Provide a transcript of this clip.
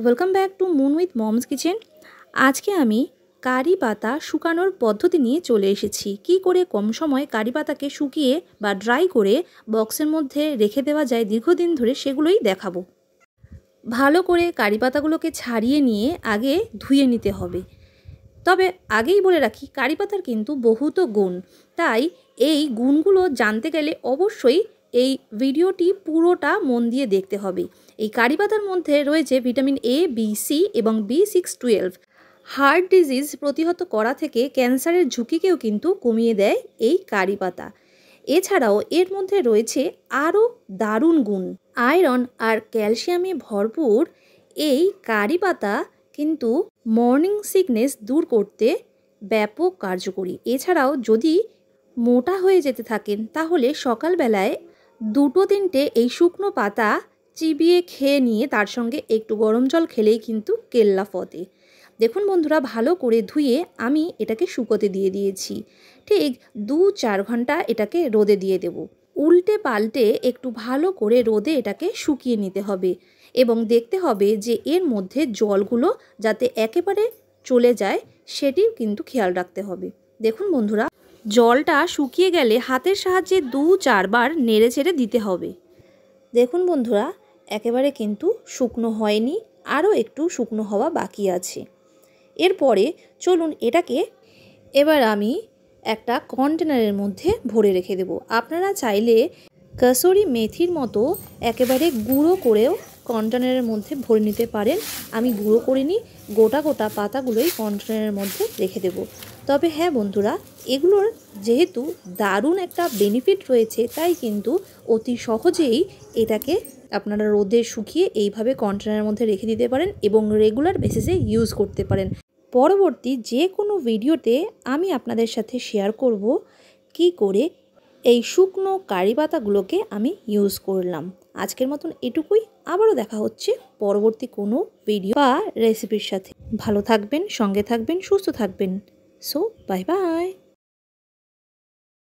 Welcome back to Moon with Mom's kitchen আজকে আমি কারি পাতা শুকানোর পদ্ধতি নিয়ে চলে এসেছি কি করে কম সময়ে কারি পাতাকে শুকিয়ে বা ড্রাই করে বক্সের মধ্যে রেখে দেওয়া যায় দীর্ঘদিন ধরে সেগুলোই দেখাবো ভালো করে কারি পাতাগুলোকে ছাড়িয়ে নিয়ে আগে ধুয়ে নিতে হবে তবে আগেই বলে রাখি কারি পাতার কিন্তু বহুত গুণ তাই এই গুণগুলো জানতে গেলে অবশ্যই এই ভিডিওটি পুরোটা মন দিয়ে দেখতে হবে এই কারি পাতার মধ্যে রয়েছে ভিটামিন এ বি সি এবং B six twelve heart disease প্রতিহত করা থেকে ক্যান্সারের ঝুঁকিকেও কিন্তু কমিয়ে দেয় এই কারি পাতা এছাড়াও এর মধ্যে রয়েছে আরও দারুণ গুণ আয়রন আর ক্যালসিয়ামে ভরপুর এই কারি পাতা কিন্তু মর্নিং সিকনেস দূর করতে ব্যাপক কার্যকরী এছাড়াও যদি মোটা হয়ে যেতে থাকেন তাহলে সকালবেলায় দুটো তিনটে এই শুকনো পাতা চিবিয়ে খেয়ে নিয়ে তার সঙ্গে একটু গরম জল খেলেই কিন্তু কেল্লা ফতে দেখুন বন্ধুরা ভালো করে ধুয়ে আমি এটাকে শুকোতে দিয়ে দিয়েছি ঠিক দু চার ঘন্টা এটাকে রোদে দিয়ে দেব উল্টে পাল্টে একটু ভালো করে রোদে এটাকে শুকিয়ে নিতে হবে এবং দেখতে হবে যে এর মধ্যে জলগুলো যাতে একেবারে চলে যায় সেটিও কিন্তু খেয়াল রাখতে হবে দেখুন বন্ধুরা জলটা শুকিয়ে গেলে হাতের সাহায্যে দু চারবার নেড়ে ছেড়ে দিতে হবে দেখুন বন্ধুরা একেবারে কিন্তু শুকনো হয়নি আরও একটু শুকনো হওয়া বাকি আছে এরপরে চলুন এটাকে এবার আমি একটা কন্টেনারের মধ্যে ভরে রেখে দেব আপনারা চাইলে কাসুরি মেথির মতো একেবারে গুঁড়ো করেও কন্টেনারের মধ্যে ভরে নিতে পারেন আমি গুঁড়ো করিনি গোটা গোটা পাতাগুলোই কন্টেনারের মধ্যে রেখে দেবো তবে হ্যাঁ বন্ধুরা এগুলোর যেহেতু দারুণ একটা বেনিফিট রয়েছে তাই কিন্তু অতি সহজেই এটাকে আপনারা রোদে শুকিয়ে এইভাবে কন্টেনারের মধ্যে রেখে দিতে পারেন এবং রেগুলার বেসিসে ইউজ করতে পারেন পরবর্তী যে কোনো ভিডিওতে আমি আপনাদের সাথে শেয়ার করব কি করে এই শুকনো কারি পাতাগুলোকে আমি ইউজ করলাম আজকের মতন এটুকুই আবারও দেখা হচ্ছে পরবর্তী কোনো ভিডিও বা রেসিপির সাথে ভালো থাকবেন সঙ্গে থাকবেন সুস্থ থাকবেন So, bye bye.